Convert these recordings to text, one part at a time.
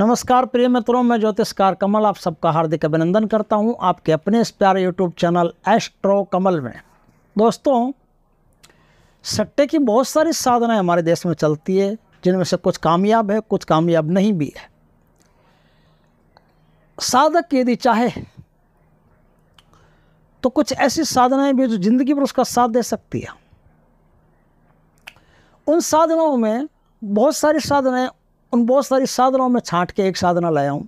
नमस्कार प्रिय मित्रों मैं ज्योतिषकार कमल आप सबका हार्दिक अभिनंदन करता हूं आपके अपने इस प्यारे यूट्यूब चैनल एस्ट्रो कमल में दोस्तों सट्टे की बहुत सारी साधनाएं हमारे देश में चलती है जिनमें से कुछ कामयाब है कुछ कामयाब नहीं भी है साधक यदि चाहे तो कुछ ऐसी साधनाएं भी जो जिंदगी पर उसका साथ दे सकती है उन साधनाओं में बहुत सारी साधनाएं उन बहुत सारी साधनाओं में छांट के एक साधना लाया हूँ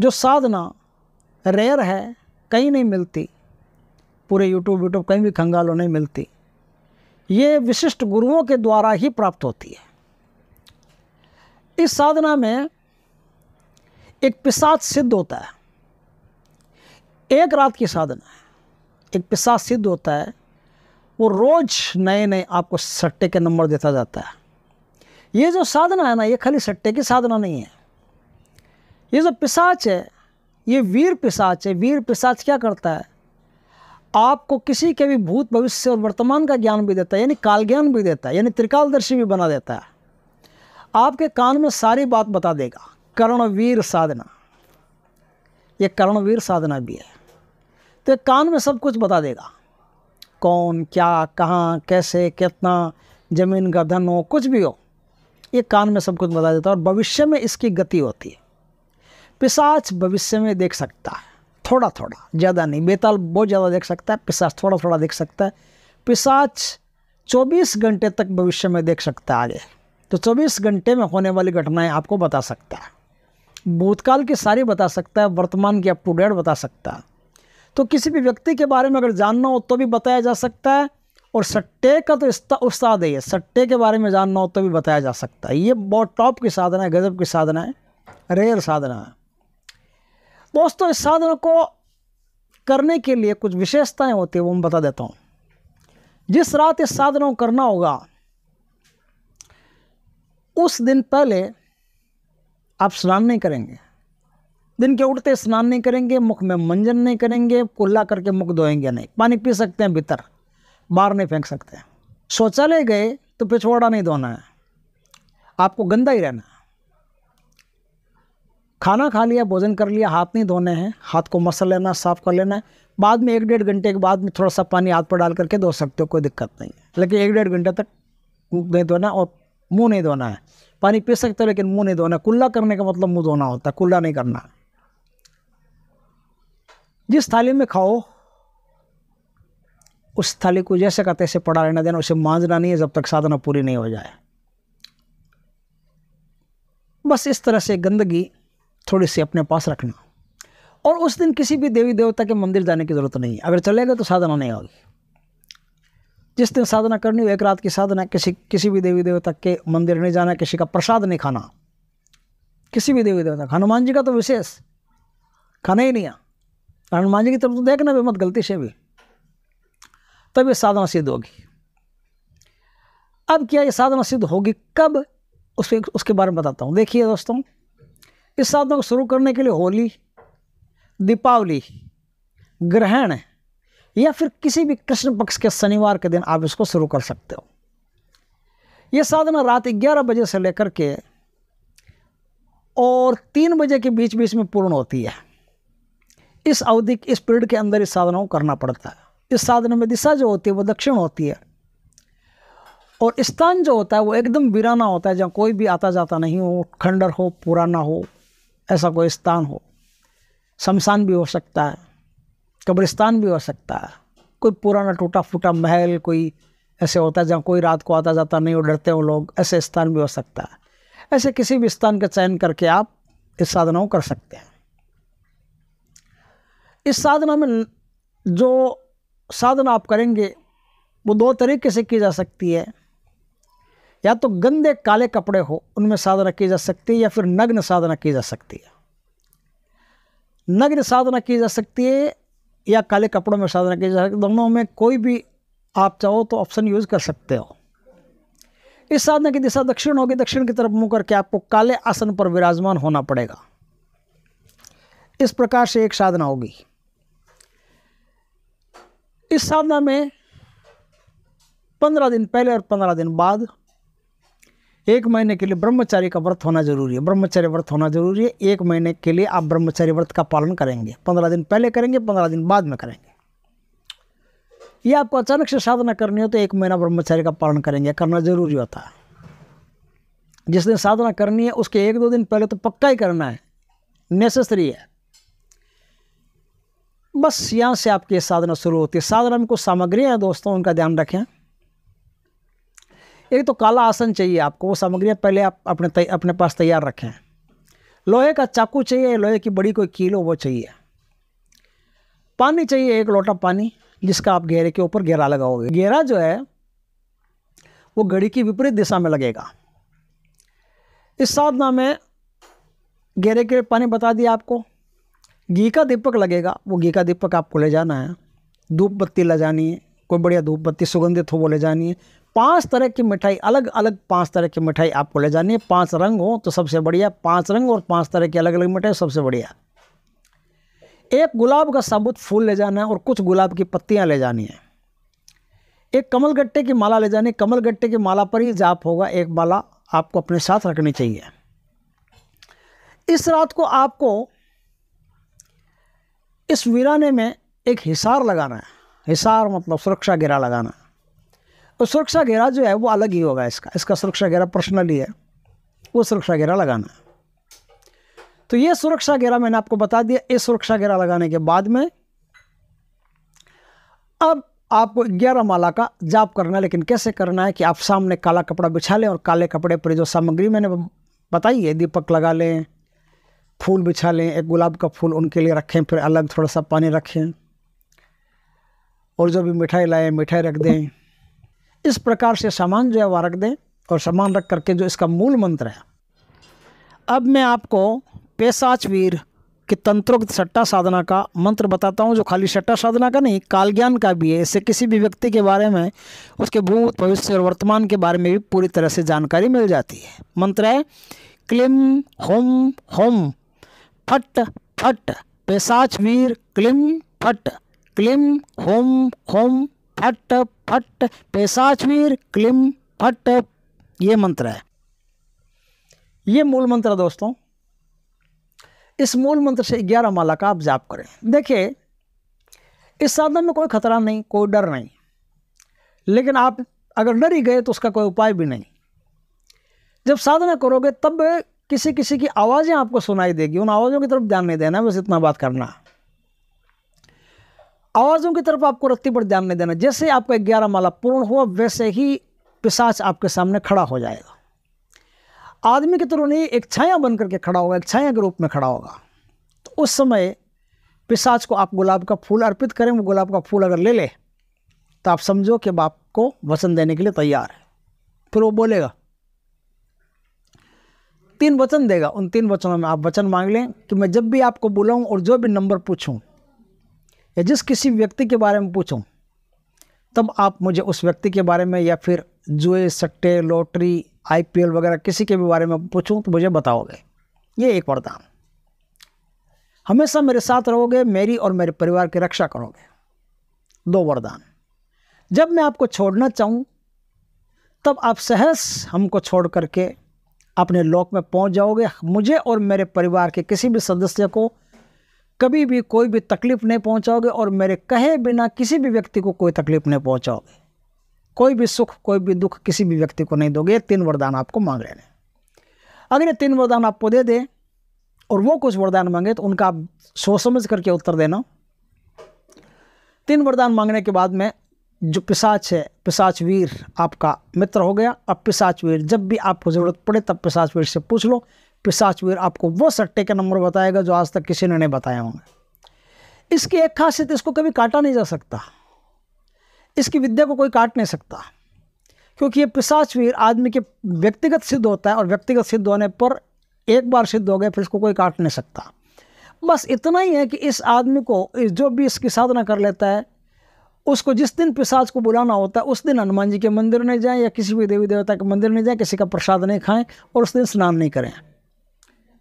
जो साधना रेयर है कहीं नहीं मिलती पूरे यूट्यूब यूट्यूब कहीं भी खंगालों नहीं मिलती ये विशिष्ट गुरुओं के द्वारा ही प्राप्त होती है इस साधना में एक पिसाद सिद्ध होता है एक रात की साधना है एक पिसाद सिद्ध होता है वो रोज़ नए नए आपको सट्टे के नंबर देता जाता है ये जो साधना है ना ये खाली सट्टे की साधना नहीं है ये जो पिसाच है ये वीर पिसाच है वीर पिसाच क्या करता है आपको किसी के भी भूत भविष्य और वर्तमान का ज्ञान भी देता है यानी काल ज्ञान भी देता है यानी त्रिकालदर्शी भी बना देता है आपके कान में सारी बात बता देगा कर्णवीर साधना ये कर्णवीर साधना भी है तो कान में सब कुछ बता देगा कौन क्या कहाँ कैसे कितना ज़मीन का धन हो कुछ भी हो ये कान में सब कुछ बता देता है और भविष्य में इसकी गति होती है पिसाच भविष्य में देख सकता है थोड़ा थोड़ा ज़्यादा नहीं बेताल बहुत ज़्यादा देख सकता है पिसाच थोड़ा थोड़ा देख सकता है पिशाच 24 घंटे तक भविष्य में देख सकता है आगे तो 24 घंटे में होने वाली घटनाएं आपको बता सकता है भूतकाल की सारी बता सकता है वर्तमान की अप टू डेट बता सकता है तो किसी भी व्यक्ति के बारे में अगर जानना हो तो भी बताया जा सकता है और सट्टे का तो उस्ताद है सट्टे के बारे में जानना हो तो भी बताया जा सकता है ये बहुत टॉप की साधना है गज़ब की साधना है रेयर साधना है दोस्तों इस साधना को करने के लिए कुछ विशेषताएं होती है वो मैं बता देता हूँ जिस रात इस साधना को करना होगा उस दिन पहले आप स्नान नहीं करेंगे दिन के उठते स्नान नहीं करेंगे मुख में मंजन नहीं करेंगे कुल्ला करके मुख धोएंगे नहीं पानी पी सकते हैं भीतर बाहर नहीं फेंक सकते शौचालय गए तो पिछवाड़ा नहीं धोना है आपको गंदा ही रहना है खाना खा लिया भोजन कर लिया हाथ नहीं धोने हैं हाथ को मसल लेना साफ़ कर लेना है बाद में एक डेढ़ घंटे के बाद में थोड़ा सा पानी हाथ पर डाल करके धो सकते हो कोई दिक्कत नहीं है लेकिन एक डेढ़ घंटे तक नहीं धोना और मुंह नहीं धोना है पानी पी सकते हो लेकिन मुंह नहीं धोना कुल्ला करने का मतलब मुंह धोना होता है कुल्ला नहीं करना जिस थाली में खाओ उस थाली को जैसे का तैसे पड़ा रहना देना उसे मांझना नहीं है जब तक साधना पूरी नहीं हो जाए बस इस तरह से गंदगी थोड़ी सी अपने पास रखना और उस दिन किसी भी देवी देवता के मंदिर जाने की ज़रूरत नहीं है अगर चले गए तो साधना नहीं होगी जिस दिन साधना करनी हो एक रात की साधना किसी किसी भी देवी देवता के मंदिर नहीं जाना किसी का प्रसाद नहीं खाना किसी भी देवी देवता हनुमान जी का तो विशेष खाना ही नहीं है हनुमान जी की तरफ तो देखना भी मत गलती से भी तब ये साधना सिद्ध होगी अब क्या ये साधना सिद्ध होगी कब उस उसके बारे में बताता हूँ देखिए दोस्तों इस साधना को शुरू करने के लिए होली दीपावली ग्रहण या फिर किसी भी कृष्ण पक्ष के शनिवार के दिन आप इसको शुरू कर सकते हो यह साधना रात 11 बजे से लेकर के और तीन बजे के बीच बीच में पूर्ण होती है इस अवधि इस पीरियड के अंदर इस साधना को करना पड़ता है इस साधन में दिशा जो होती है वो दक्षिण होती है और स्थान जो होता है वो एकदम वीराना होता है जहाँ कोई भी आता जाता नहीं हो खंडर हो पुराना हो ऐसा कोई स्थान हो शमशान भी हो सकता है कब्रिस्तान भी हो सकता है कोई पुराना टूटा फूटा महल कोई ऐसे होता है जहाँ कोई रात को आता जाता नहीं हो डरते हो लोग ऐसे स्थान भी हो सकता है ऐसे किसी भी स्थान का चयन करके आप इस साधना को कर सकते हैं इस साधना में जो साधना आप करेंगे वो दो तरीके से की जा सकती है या तो गंदे काले कपड़े हो उनमें साधना की जा सकती है या फिर नग्न साधना की जा सकती है नग्न साधना की जा सकती है या काले कपड़ों में साधना की जा सकती है दोनों में कोई भी आप चाहो तो ऑप्शन यूज़ कर सकते हो इस साधना की दिशा दक्षिण होगी दक्षिण की तरफ मुँह करके आपको काले आसन पर विराजमान होना पड़ेगा इस प्रकार से एक साधना होगी इस साधना में पंद्रह दिन पहले और पंद्रह दिन बाद एक महीने के लिए ब्रह्मचारी का व्रत होना जरूरी है ब्रह्मचारी व्रत होना जरूरी है एक महीने के लिए आप ब्रह्मचारी व्रत का पालन करेंगे पंद्रह दिन पहले करेंगे पंद्रह दिन बाद में करेंगे ये आपको अचानक से साधना करनी हो तो एक महीना ब्रह्मचारी का पालन करेंगे करना जरूरी होता है जिस दिन साधना करनी है उसके एक दो दिन पहले तो पक्का ही करना है नेसेसरी है बस यहाँ से आपकी ये साधना शुरू होती है साधना में कुछ सामग्रियाँ हैं दोस्तों उनका ध्यान रखें एक तो काला आसन चाहिए आपको वो सामग्रियाँ पहले आप अपने तय, अपने पास तैयार रखें लोहे का चाकू चाहिए लोहे की बड़ी कोई कीलो वो चाहिए पानी चाहिए एक लोटा पानी जिसका आप घेरे के ऊपर घेरा लगाओगे घेरा जो है वो घड़ी की विपरीत दिशा में लगेगा इस साधना में घेरे के पानी बता दिया आपको घी का दीपक लगेगा वो घी का दीपक आपको ले जाना है धूप बत्ती ले जानी है कोई बढ़िया धूप बत्ती सुगंधित हो वो ले जानी है पांच तरह की मिठाई अलग अलग पांच तरह की मिठाई आपको ले जानी है पांच रंग हो तो सबसे बढ़िया पांच रंग और पांच तरह की अलग अलग मिठाई सबसे बढ़िया एक गुलाब का साबुत फूल ले जाना है और कुछ गुलाब की पत्तियाँ ले जानी है एक कमल गट्टे की माला ले जानी कमल गट्टे की माला पर ही जाप होगा एक माला आपको अपने साथ रखनी चाहिए इस रात को आपको इस वीराने में एक हिसार लगाना है हिसार मतलब सुरक्षा घेरा लगाना है और सुरक्षा घेरा जो है वो अलग ही होगा इसका इसका सुरक्षा घेरा पर्सनली है वो सुरक्षा घेरा लगाना है तो ये सुरक्षा घेरा मैंने आपको बता दिया इस सुरक्षा घेरा लगाने के बाद में अब आपको ग्यारह माला का जाप करना है लेकिन कैसे करना है कि आप सामने काला कपड़ा बिछा लें और काले कपड़े पर जो सामग्री मैंने बताई है दीपक लगा लें फूल बिछा लें एक गुलाब का फूल उनके लिए रखें फिर अलग थोड़ा सा पानी रखें और जो भी मिठाई लाए मिठाई रख दें इस प्रकार से सामान जो है वह रख दें और सामान रख करके जो इसका मूल मंत्र है अब मैं आपको पेशाचवीर कि तंत्रोक्त सट्टा साधना का मंत्र बताता हूँ जो खाली सट्टा साधना का नहीं काल ज्ञान का भी है इससे किसी भी व्यक्ति के बारे में उसके भूत भविष्य और वर्तमान के बारे में भी पूरी तरह से जानकारी मिल जाती है मंत्र है क्लिम होम होम फट फट पेशाच वीर क्लिम फट क्लिम होम होम फट फट वीर क्लिम फट ये मंत्र है ये मूल मंत्र है दोस्तों इस मूल मंत्र से ग्यारह माला का आप जाप करें देखिए इस साधन में कोई खतरा नहीं कोई डर नहीं लेकिन आप अगर डर ही गए तो उसका कोई उपाय भी नहीं जब साधना करोगे तब किसी किसी की आवाज़ें आपको सुनाई देगी उन आवाज़ों की तरफ ध्यान नहीं देना बस इतना बात करना आवाज़ों की तरफ आपको रत्ती पर ध्यान नहीं देना जैसे आपका ग्यारह माला पूर्ण हुआ वैसे ही पिशाच आपके सामने खड़ा हो जाएगा आदमी की तरह नहीं एक छाया बन करके खड़ा होगा एक छाया के रूप में खड़ा होगा तो उस समय पिशाच को आप गुलाब का फूल अर्पित करें वो गुलाब का फूल अगर ले ले तो आप समझो कि बाप को वचन देने के लिए तैयार है फिर वो बोलेगा तीन वचन देगा उन तीन वचनों में आप वचन मांग लें कि मैं जब भी आपको बुलाऊं और जो भी नंबर पूछूं या जिस किसी व्यक्ति के बारे में पूछूं तब आप मुझे उस व्यक्ति के बारे में या फिर जुए सट्टे लॉटरी आईपीएल वगैरह किसी के भी बारे में पूछूं तो मुझे बताओगे ये एक वरदान हमेशा मेरे साथ रहोगे मेरी और मेरे परिवार की रक्षा करोगे दो वरदान जब मैं आपको छोड़ना चाहूँ तब आप सहस हमको छोड़ करके अपने लोक में पहुंच जाओगे मुझे और मेरे परिवार के किसी भी सदस्य को कभी भी कोई भी तकलीफ़ नहीं पहुंचाओगे और मेरे कहे बिना किसी भी व्यक्ति को कोई तकलीफ़ नहीं पहुंचाओगे कोई भी सुख कोई भी दुख किसी भी व्यक्ति को नहीं दोगे ये तीन वरदान आपको मांग लेने अगर ये तीन वरदान आपको दे दें और वो कुछ वरदान मांगे तो उनका आप सोच समझ करके उत्तर देना तीन वरदान मांगने के बाद में जो पिसाच है पिसाचवीर आपका मित्र हो गया अब पिसाचवीर जब भी आपको ज़रूरत पड़े तब पिसाचवीर से पूछ लो पिसाचवीर आपको वो सट्टे का नंबर बताएगा जो आज तक किसी ने नहीं बताया होंगे इसकी एक खासियत इसको कभी काटा नहीं जा सकता इसकी विद्या को कोई काट नहीं सकता क्योंकि ये पिसाचवीर आदमी के व्यक्तिगत सिद्ध होता है और व्यक्तिगत सिद्ध होने पर एक बार सिद्ध हो गया फिर इसको कोई काट नहीं सकता बस इतना ही है कि इस आदमी को जो भी इसकी साधना कर लेता है उसको जिस दिन पिशाच को बुलाना होता है उस दिन हनुमान जी के मंदिर नहीं जाएं या किसी भी देवी देवता के मंदिर नहीं जाएं किसी का प्रसाद नहीं खाएं और उस दिन स्नान नहीं करें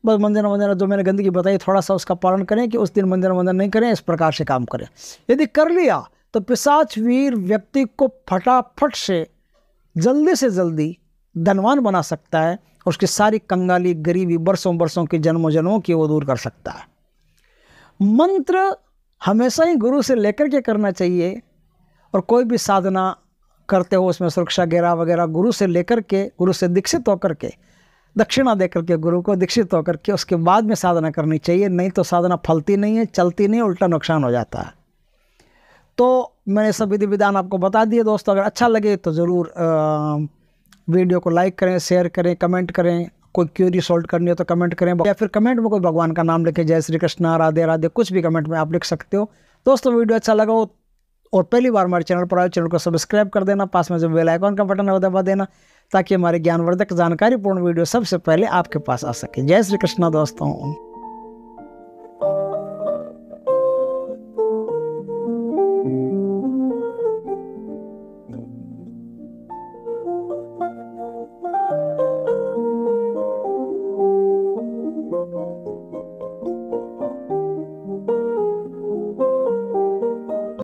बस मंदिर वंदिर जो मैंने गंदगी बताई थोड़ा सा उसका पालन करें कि उस दिन मंदिर वंदन नहीं करें इस प्रकार से काम करें यदि कर लिया तो पिशाच वीर व्यक्ति को फटाफट से जल्दी से जल्दी धनवान बना सकता है उसकी सारी कंगाली गरीबी बरसों बरसों के जन्मों जन्मों की वो दूर कर सकता है मंत्र हमेशा ही गुरु से लेकर के करना चाहिए और कोई भी साधना करते हो उसमें सुरक्षा गेरा वगैरह गुरु से लेकर के गुरु से दीक्षित होकर के दक्षिणा देकर के गुरु को दीक्षित होकर के उसके बाद में साधना करनी चाहिए नहीं तो साधना फलती नहीं है चलती नहीं उल्टा नुकसान हो जाता है तो मैंने सब विधि विधान आपको बता दिए दोस्तों अगर अच्छा लगे तो ज़रूर वीडियो को लाइक करें शेयर करें कमेंट करें कोई क्यूरी सॉल्व करनी हो तो कमेंट करें या फिर कमेंट में कोई भगवान का नाम लिखें जय श्री कृष्णा राधे राधे कुछ भी कमेंट में आप लिख सकते हो दोस्तों वीडियो अच्छा लगा हो और पहली बार हमारे चैनल पर आए चैनल को सब्सक्राइब कर देना पास में जो बेल आइकॉन का बटन है दबा देना ताकि हमारे ज्ञानवर्धक जानकारीपूर्ण वीडियो सबसे पहले आपके पास आ सके जय श्री कृष्णा दोस्तों